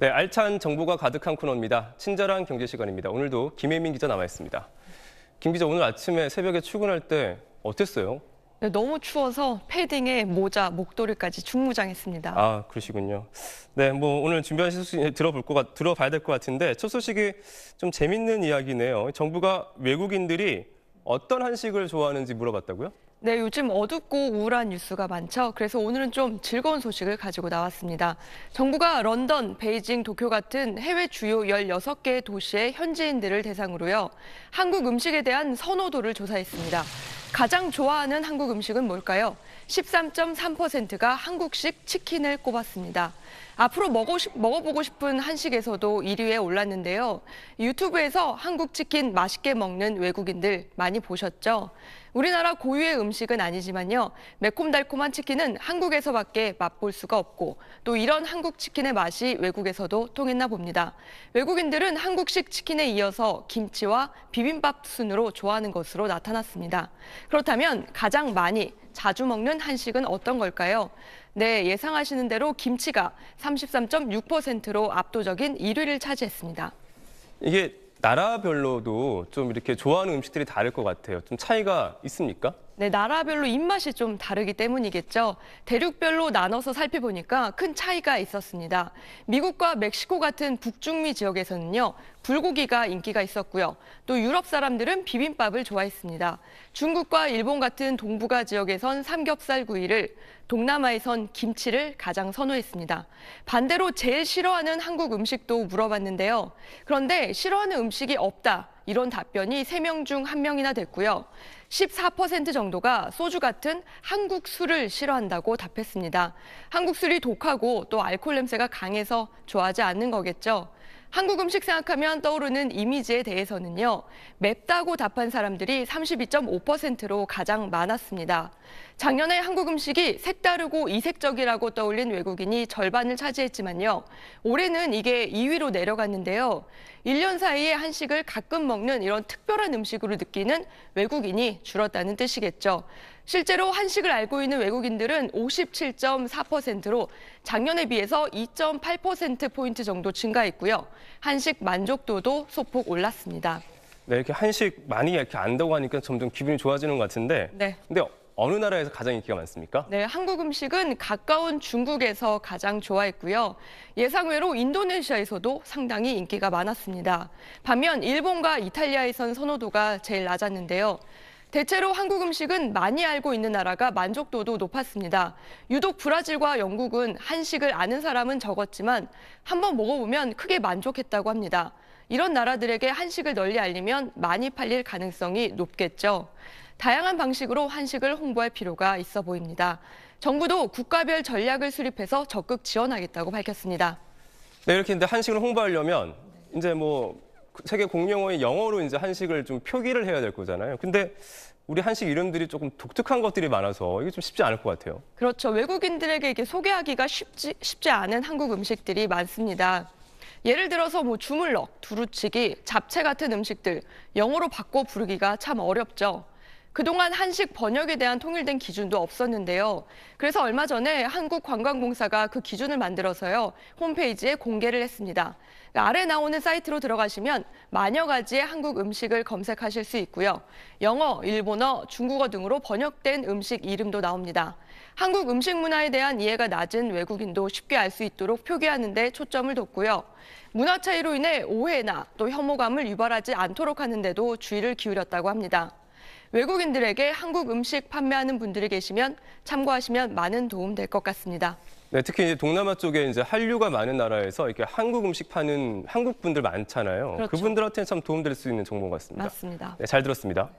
네, 알찬 정보가 가득한 코너입니다. 친절한 경제 시간입니다. 오늘도 김혜민 기자 나와 있습니다. 김 기자 오늘 아침에 새벽에 출근할 때 어땠어요? 네, 너무 추워서 패딩에 모자, 목도리까지 중무장했습니다. 아 그러시군요. 네, 뭐 오늘 준비한 소식 들어볼 것 같, 들어봐야 될 것 같은데 첫 소식이 좀 재밌는 이야기네요. 정부가 외국인들이 어떤 한식을 좋아하는지 물어봤다고요? 네, 요즘 어둡고 우울한 뉴스가 많죠. 그래서 오늘은 좀 즐거운 소식을 가지고 나왔습니다. 정부가 런던, 베이징, 도쿄 같은 해외 주요 16개 도시의 현지인들을 대상으로요. 한국 음식에 대한 선호도를 조사했습니다. 가장 좋아하는 한국 음식은 뭘까요? 13.3%가 한국식 치킨을 꼽았습니다. 앞으로 먹어, 먹어보고 싶은 한식에서도 1위에 올랐는데요. 유튜브에서 한국 치킨 맛있게 먹는 외국인들 많이 보셨죠? 우리나라 고유의 음식은 아니지만요. 매콤달콤한 치킨은 한국에서밖에 맛볼 수가 없고 또 이런 한국 치킨의 맛이 외국에서도 통했나 봅니다. 외국인들은 한국식 치킨에 이어서 김치와 비빔밥 순으로 좋아하는 것으로 나타났습니다. 그렇다면 가장 많이 자주 먹는 한식은 어떤 걸까요? 네, 예상하시는 대로 김치가 33.6%로 압도적인 1위를 차지했습니다. 이게 나라별로도 좀 이렇게 좋아하는 음식들이 다를 것 같아요. 좀 차이가 있습니까? 네, 나라별로 입맛이 좀 다르기 때문이겠죠. 대륙별로 나눠서 살펴보니까 큰 차이가 있었습니다. 미국과 멕시코 같은 북중미 지역에서는요, 불고기가 인기가 있었고요. 또 유럽 사람들은 비빔밥을 좋아했습니다. 중국과 일본 같은 동북아 지역에선 삼겹살 구이를, 동남아에선 김치를 가장 선호했습니다. 반대로 제일 싫어하는 한국 음식도 물어봤는데요. 그런데 싫어하는 음식이 없다. 이런 답변이 3명 중 1명이나 됐고요. 14% 정도가 소주 같은 한국 술을 싫어한다고 답했습니다. 한국 술이 독하고 또 알코올 냄새가 강해서 좋아하지 않는 거겠죠. 한국 음식 생각하면 떠오르는 이미지에 대해서는요. 맵다고 답한 사람들이 32.5%로 가장 많았습니다. 작년에 한국 음식이 색다르고 이색적이라고 떠올린 외국인이 절반을 차지했지만요. 올해는 이게 2위로 내려갔는데요. 1년 사이에 한식을 가끔 먹는 이런 특별한 음식으로 느끼는 외국인이 줄었다는 뜻이겠죠. 실제로 한식을 알고 있는 외국인들은 57.4%로 작년에 비해서 2.8%포인트 정도 증가했고요. 한식 만족도도 소폭 올랐습니다. 네, 이렇게 한식 많이 이렇게 안다고 하니까 점점 기분이 좋아지는 것 같은데. 네. 근데 어느 나라에서 가장 인기가 많습니까? 네, 한국 음식은 가까운 중국에서 가장 좋아했고요. 예상외로 인도네시아에서도 상당히 인기가 많았습니다. 반면 일본과 이탈리아에선 선호도가 제일 낮았는데요. 대체로 한국 음식은 많이 알고 있는 나라가 만족도도 높았습니다. 유독 브라질과 영국은 한식을 아는 사람은 적었지만 한번 먹어보면 크게 만족했다고 합니다. 이런 나라들에게 한식을 널리 알리면 많이 팔릴 가능성이 높겠죠. 다양한 방식으로 한식을 홍보할 필요가 있어 보입니다. 정부도 국가별 전략을 수립해서 적극 지원하겠다고 밝혔습니다. 네, 이렇게 이제 한식을 홍보하려면 이제 뭐 세계 공용어인 영어로 이제 한식을 좀 표기를 해야 될 거잖아요. 근데 우리 한식 이름들이 조금 독특한 것들이 많아서 이게 좀 쉽지 않을 것 같아요. 그렇죠. 외국인들에게 이게 소개하기가 쉽지 쉽지 않은 한국 음식들이 많습니다. 예를 들어서 뭐 주물럭, 두루치기, 잡채 같은 음식들 영어로 바꿔 부르기가 참 어렵죠. 그동안 한식 번역에 대한 통일된 기준도 없었는데요. 그래서 얼마 전에 한국관광공사가 그 기준을 만들어서요. 홈페이지에 공개를 했습니다. 아래 나오는 사이트로 들어가시면 마녀 가지의 한국 음식을 검색하실 수 있고요. 영어, 일본어, 중국어 등으로 번역된 음식 이름도 나옵니다. 한국 음식 문화에 대한 이해가 낮은 외국인도 쉽게 알 수 있도록 표기하는 데 초점을 뒀고요. 문화 차이로 인해 오해나 또 혐오감을 유발하지 않도록 하는데도 주의를 기울였다고 합니다. 외국인들에게 한국 음식 판매하는 분들이 계시면 참고하시면 많은 도움 될 것 같습니다. 네, 특히 이제 동남아 쪽에 이제 한류가 많은 나라에서 이렇게 한국 음식 파는 한국 분들 많잖아요. 그렇죠. 그분들한테참 도움될 수 있는 정보 같습니다. 맞습니다. 네, 잘 들었습니다.